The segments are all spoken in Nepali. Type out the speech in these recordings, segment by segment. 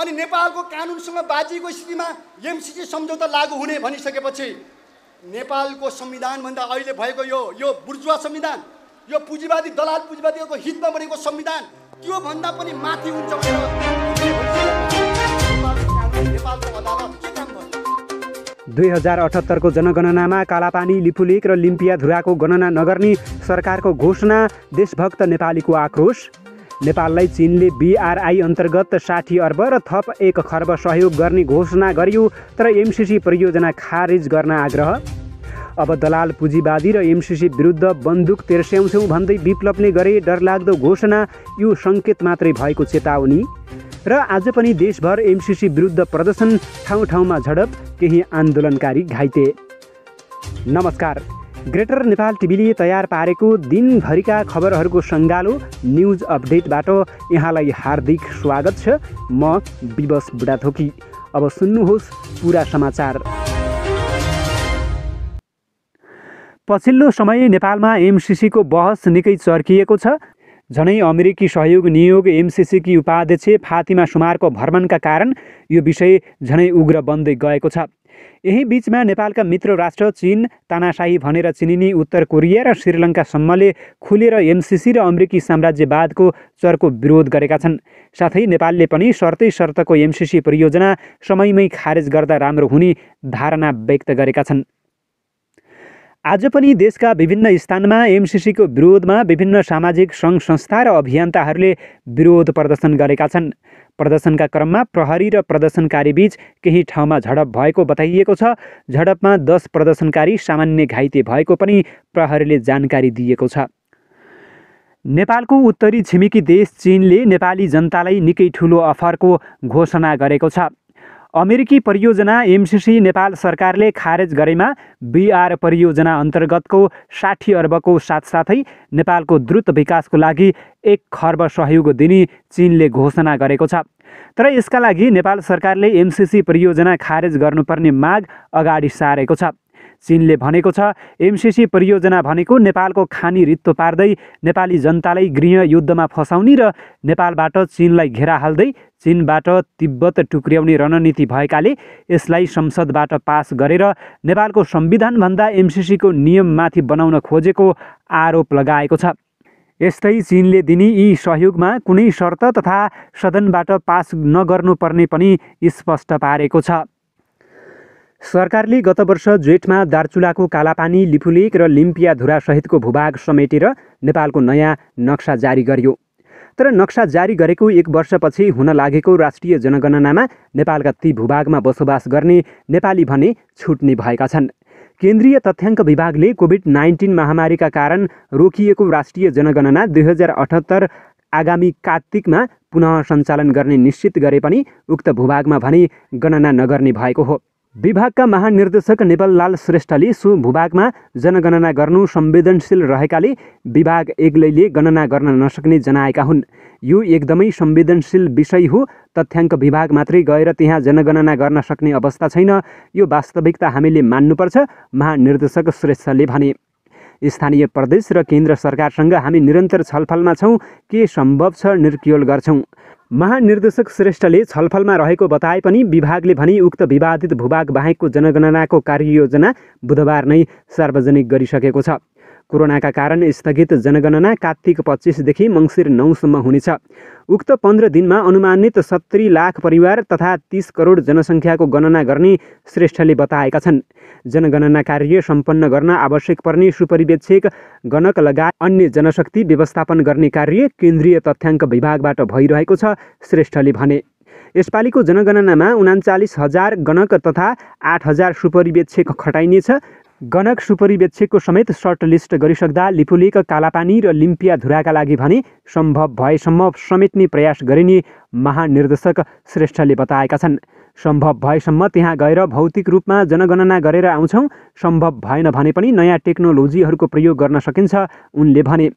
अनि नेपालको कानुनसँग बाजिएको स्थितिमा एमसिसी सम्झौता लागू हुने भनिसकेपछि नेपालको संविधानभन्दा अहिले भएको यो यो बुर्जुवा संविधान यो पुँजीवादी दलाल पुँजीवादीको हितमा बनेको संविधान त्योभन्दा पनि माथि हुन्छ दुई हजार अठहत्तरको जनगणनामा कालापानी लिपुलेक र लिम्पिया धुराको गणना नगर्ने सरकारको घोषणा देशभक्त नेपालीको आक्रोश नेपाललाई चीनले बिआरआई अन्तर्गत साठी अर्ब र थप एक खर्ब सहयोग गर्ने घोषणा गरियो तर एमसिसी परियोजना खारेज गर्न आग्रह अब दलाल पुँजीवादी र एमसिसी विरुद्ध बन्दुक तेर्स्याउँछौँ भन्दै विप्लवले गरे डरलाग्दो घोषणा यो सङ्केत मात्रै भएको चेतावनी र आज पनि देशभर एमसिसी विरुद्ध प्रदर्शन ठाउँ ठाउँमा झडप केही आन्दोलनकारी घाइते नमस्कार ग्रेटर नेपाल टिभीले तयार पारेको दिनभरिका खबरहरूको सङ्गालो न्युज अपडेटबाट यहाँलाई हार्दिक स्वागत छ म विवश बुढाथोकी अब सुन्नुहोस् पुरा समाचार पछिल्लो समय नेपालमा एमसिसीको बहस निकै चर्किएको छ झनै अमेरिकी सहयोग नियोग एमसिसीकी उपाध्यक्ष फातिमा सुमारको भ्रमणका कारण यो विषय झनै उग्र बन्दै गएको छ यही बिचमा नेपालका मित्र राष्ट्र चिन तानाशाही भनेर चिनिने उत्तर कोरिया र श्रीलङ्कासम्मले खुलेर एमसिसी र अमेरिकी साम्राज्यवादको चरको विरोध गरेका छन् साथै नेपालले पनि शर्तै शर्तको एमसिसी परियोजना समयमै खारेज गर्दा राम्रो हुने धारणा व्यक्त गरेका छन् आज पनि देशका विभिन्न स्थानमा एमसिसीको विरोधमा विभिन्न सामाजिक सङ्घ संस्था र अभियन्ताहरूले विरोध प्रदर्शन गरेका छन् प्रदर्शनका क्रममा प्रहरी र प्रदर्शनकारीबीच केही ठाउँमा झडप भएको बताइएको छ झडपमा दस प्रदर्शनकारी सामान्य घाइते भएको पनि प्रहरीले जानकारी दिएको छ नेपालको उत्तरी छिमेकी देश चिनले नेपाली जनतालाई निकै ठुलो अफरको घोषणा गरेको छ अमेरिकी परियोजना एमसिसी नेपाल सरकारले खारेज गरेमा बिआर परियोजना अन्तर्गतको साठी अर्बको साथसाथै नेपालको द्रुत विकासको लागि एक खर्ब सहयोग दिने चिनले घोषणा गरेको छ तर यसका लागि नेपाल सरकारले एमसिसी परियोजना खारेज गर्नुपर्ने माग अगाडि सारेको छ चिनले भनेको छ एमसिसी परियोजना भनेको नेपालको खानी रित्तो पार्दै नेपाली जनतालाई गृहयुद्धमा फसाउने र नेपालबाट चिनलाई घेरा हाल्दै चिनबाट तिब्बत टुक्र्याउने रणनीति भएकाले यसलाई संसदबाट पास गरेर नेपालको संविधानभन्दा एमसिसीको नियममाथि बनाउन खोजेको आरोप लगाएको छ यस्तै चिनले दिने यी सहयोगमा कुनै शर्त तथा सदनबाट पास नगर्नुपर्ने पनि स्पष्ट पारेको छ सरकारले गत वर्ष जेठमा दार्चुलाको कालापानी लिपुलेक र लिम्पियाधुरा सहितको भूभाग समेटेर नेपालको नयाँ नक्सा जारी गर्यो तर नक्सा जारी गरेको एक वर्षपछि हुन लागेको राष्ट्रिय जनगणनामा नेपालका ती भूभागमा बसोबास गर्ने नेपाली भने छुट्ने भएका छन् केन्द्रीय तथ्याङ्क विभागले कोभिड नाइन्टिन महामारीका कारण रोकिएको राष्ट्रिय जनगणना दुई हजार अठहत्तर आगामी कार्तिकमा पुनः सञ्चालन गर्ने निश्चित गरे पनि उक्त भूभागमा भने गणना नगर्ने भएको हो विभागका महानिर्देशक नेपाललाल श्रेष्ठले सो भूभागमा जनगणना गर्नु संवेदनशील रहेकाले विभाग एक्लैले गणना गर्न नसक्ने जनाएका हुन् यो एकदमै संवेदनशील विषय हो तथ्याङ्क विभाग मात्रै गएर त्यहाँ जनगणना गर्न सक्ने अवस्था छैन यो वास्तविकता हामीले मान्नुपर्छ महानिर्देशक श्रेष्ठले भने स्थानीय प्रदेश र केन्द्र सरकारसँग हामी निरन्तर छलफलमा छौँ के सम्भव छ निर्कियोल गर्छौँ महानिर्देशक श्रेष्ठले छलफलमा रहेको बताए पनि विभागले भनी उक्त विवादित भूभाग बाहेकको जनगणनाको कार्ययोजना बुधबार नै सार्वजनिक गरिसकेको छ कोरोनाका कारण स्थगित जनगणना कात्तिक पच्चिसदेखि मङ्सिर नौसम्म हुनेछ उक्त पन्ध्र दिनमा अनुमानित सत्तरी लाख परिवार तथा तिस करोड जनसङ्ख्याको गणना गर्ने श्रेष्ठले बताएका छन् जनगणना कार्य सम्पन्न गर्न आवश्यक पर्ने सुपरिवेक्षक गणक लगायत अन्य जनशक्ति व्यवस्थापन गर्ने कार्य केन्द्रीय तथ्याङ्क विभागबाट भइरहेको छ श्रेष्ठले भने यसपालिको जनगणनामा उनान्चालिस हजार गणक तथा आठ हजार सुपरिवेक्षक खटाइनेछ गणक सुपरिवेक्षकको समेत सर्ट लिस्ट गरिसक्दा लिपुलेक कालापानी र लिम्पिया धुराका लागि भने सम्भव भएसम्म समेट्ने प्रयास गरिने महानिर्देशक श्रेष्ठले बताएका छन् सम्भव भएसम्म त्यहाँ गएर भौतिक रूपमा जनगणना गरेर आउँछौँ सम्भव भएन भने पनि नयाँ टेक्नोलोजीहरूको प्रयोग गर्न सकिन्छ उनले भने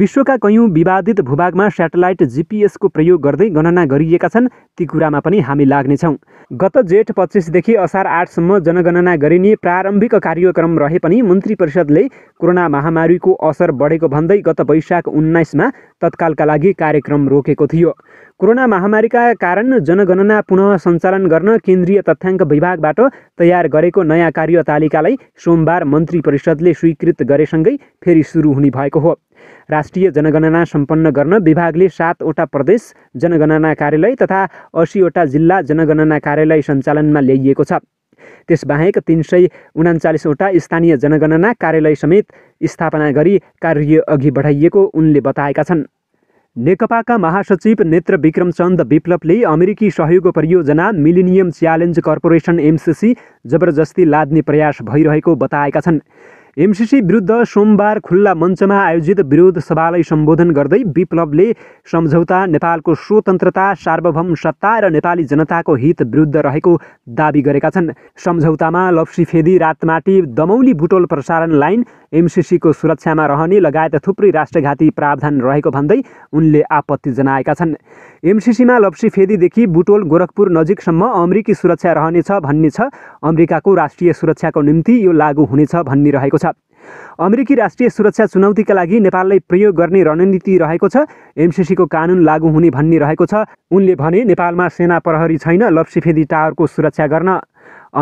विश्वका कयौँ विवादित भूभागमा सेटेलाइट जिपिएसको प्रयोग गर्दै गणना गरिएका छन् ती कुरामा पनि हामी लाग्नेछौँ गत जेठ पच्चिसदेखि असार आठसम्म जनगणना गरिने प्रारम्भिक कार्यक्रम रहे पनि मन्त्री परिषदले कोरोना महामारीको असर बढेको भन्दै गत वैशाख उन्नाइसमा तत्कालका लागि कार्यक्रम रोकेको थियो कोरोना महामारीका कारण जनगणना पुनः सञ्चालन गर्न केन्द्रीय तथ्याङ्क विभागबाट तयार गरेको नयाँ कार्यतालिकालाई सोमबार मन्त्री परिषदले स्वीकृत गरेसँगै फेरि सुरु हुने भएको हो राष्ट्रिय जनगणना सम्पन्न गर्न विभागले सातवटा प्रदेश जनगणना कार्यालय तथा असीवटा जिल्ला जनगणना कार्यालय सञ्चालनमा ल्याइएको छ त्यसबाहेक तिन सय उनाचालिसवटा स्थानीय जनगणना कार्यालय समेत स्थापना गरी कार्य अघि बढाइएको उनले बताएका छन् नेकपाका महासचिव नेत्र विक्रमचन्द विप्लवले अमेरिकी सहयोग परियोजना मिलिनियम च्यालेन्ज कर्पोरेसन एमसिसी जबरजस्ती लाद्ने प्रयास भइरहेको बताएका छन् एमसिसी विरुद्ध सोमबार खुल्ला मञ्चमा आयोजित विरोध सभालाई सम्बोधन गर्दै विप्लवले सम्झौता नेपालको स्वतन्त्रता सार्वभौम सत्ता र नेपाली जनताको हित विरुद्ध रहेको दावी गरेका छन् सम्झौतामा फेदी रातमाटी दमौली बुटोल प्रसारण लाइन एमसिसीको सुरक्षामा रहने लगायत थुप्रै राष्ट्रघाती प्रावधान रहेको भन्दै उनले आपत्ति जनाएका छन् एमसिसीमा लप्सीफेदीदेखि बुटोल गोरखपुर नजिकसम्म अमेरिकी सुरक्षा रहनेछ भन्ने छ अमेरिकाको राष्ट्रिय सुरक्षाको निम्ति यो लागू हुनेछ भन्ने रहेको छ अमेरिकी राष्ट्रिय सुरक्षा चुनौतीका लागि नेपाललाई प्रयोग गर्ने रणनीति रहेको छ एमसिसीको कानुन लागू हुने भन्ने रहेको छ उनले भने नेपालमा सेना प्रहरी छैन लप्सीफेदी टावरको सुरक्षा गर्न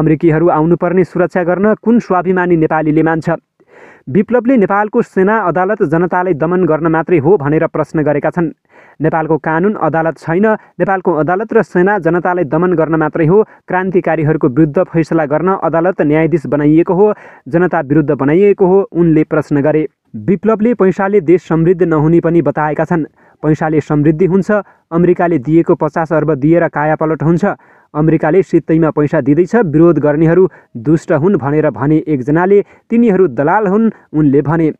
अमेरिकीहरू आउनुपर्ने सुरक्षा गर्न कुन स्वाभिमानी नेपालीले मान्छ विप्लवले नेपालको सेना अदालत जनतालाई दमन गर्न मात्रै हो भनेर प्रश्न गरेका छन् नेपालको कानुन अदालत छैन नेपालको अदालत र सेना जनतालाई दमन गर्न मात्रै हो क्रान्तिकारीहरूको विरुद्ध फैसला गर्न अदालत न्यायाधीश बनाइएको हो जनता विरुद्ध बनाइएको हो उनले प्रश्न गरे विप्लवले पैसाले देश समृद्ध नहुने पनि बताएका छन् पैसाले समृद्धि हुन्छ अमेरिकाले दिएको पचास अर्ब दिएर कायापलट हुन्छ अमेरिकाले सित्तैमा पैसा दिँदैछ विरोध गर्नेहरू दुष्ट हुन् भनेर भने एकजनाले तिनीहरू दलाल हुन् उनले भने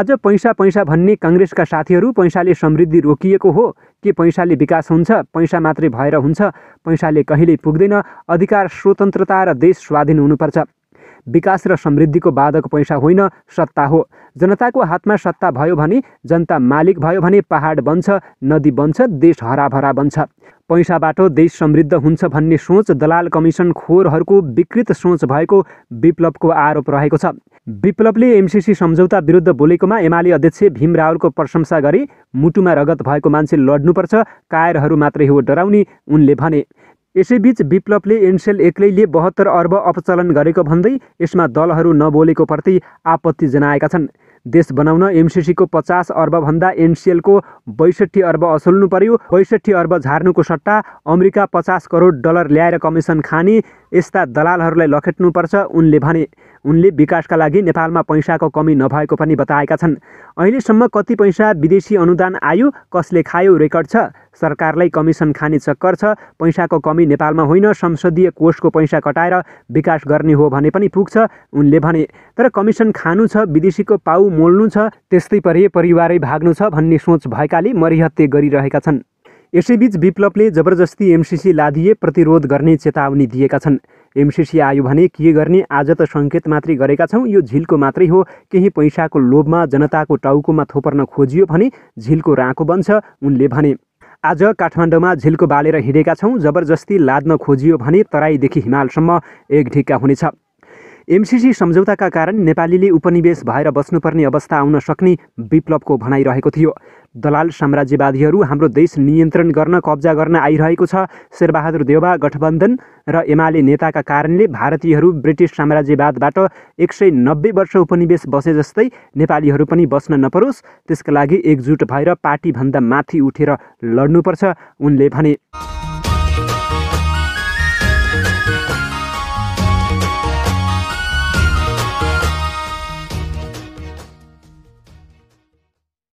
आज पैसा पैसा भन्ने काङ्ग्रेसका साथीहरू पैसाले समृद्धि रोकिएको हो के पैसाले विकास हुन्छ पैसा मात्रै भएर हुन्छ पैसाले कहिल्यै पुग्दैन अधिकार स्वतन्त्रता र देश स्वाधीन हुनुपर्छ विकास र समृद्धिको बाधक पैसा होइन सत्ता हो जनताको हातमा सत्ता भयो भने जनता मालिक भयो भने पहाड बन्छ नदी बन्छ देश हराभरा बन्छ पैसाबाट देश समृद्ध हुन्छ भन्ने सोच दलाल कमिसन खोरहरूको विकृत सोच भएको विप्लवको आरोप रहेको छ विप्लवले एमसिसी सम्झौता विरुद्ध बोलेकोमा एमाले अध्यक्ष भीम रावलको प्रशंसा गरी मुटुमा रगत भएको मान्छे लड्नुपर्छ कायरहरू मात्रै हो डराउने उनले भने यसैबीच विप्लवले एनसेल एक्लैले बहत्तर अर्ब अपचलन गरेको भन्दै यसमा दलहरू नबोलेको प्रति आपत्ति जनाएका छन् देश बनाउन एमसिसीको पचास अर्बभन्दा एनसिएलको बैसठी अर्ब असुल्नु पर्यो बैसठी अर्ब झार्नुको सट्टा अमेरिका पचास करोड डलर ल्याएर कमिसन खाने यस्ता दलालहरूलाई लखेट्नुपर्छ उनले भने उनले विकासका लागि नेपालमा पैसाको कमी नभएको पनि बताएका छन् अहिलेसम्म कति पैसा विदेशी अनुदान आयो कसले खायो रेकर्ड छ सरकारलाई कमिसन खाने चक्कर छ पैसाको कमी नेपालमा होइन संसदीय कोषको पैसा कटाएर विकास गर्ने हो भने पनि पुग्छ उनले भने तर कमिसन खानु छ विदेशीको पाउ मोल्नु छ त्यस्तै परि परिवारै भाग्नु छ भन्ने सोच भएकाले मरिहत्ते गरिरहेका छन् यसैबीच विप्लवले जबरजस्ती एमसिसी लादिए प्रतिरोध गर्ने चेतावनी दिएका छन् एमसिसी आयो भने के गर्ने आज त सङ्केत मात्रै गरेका छौँ यो झिलको मात्रै हो केही पैसाको लोभमा जनताको टाउकोमा थोपर्न खोजियो भने झिलको राँको बन्छ उनले भने आज काठमाडौँमा झिल्को बालेर हिँडेका छौँ जबरजस्ती लाद्न खोजियो भने तराईदेखि हिमालसम्म एक ढिक्का हुनेछ एमसिसी सम्झौताका कारण नेपालीले उपनिवेश भएर बस्नुपर्ने अवस्था आउन सक्ने विप्लवको भनाइरहेको थियो दलाल साम्राज्यवादीहरू हाम्रो देश नियन्त्रण गर्न कब्जा गर्न आइरहेको छ शेरबहादुर देवा गठबन्धन र एमाले नेताका कारणले भारतीयहरू ब्रिटिस साम्राज्यवादबाट एक सय नब्बे वर्ष उपनिवेश बसे जस्तै नेपालीहरू पनि बस्न नपरोस् त्यसका लागि एकजुट भएर पार्टीभन्दा माथि उठेर लड्नुपर्छ उनले भने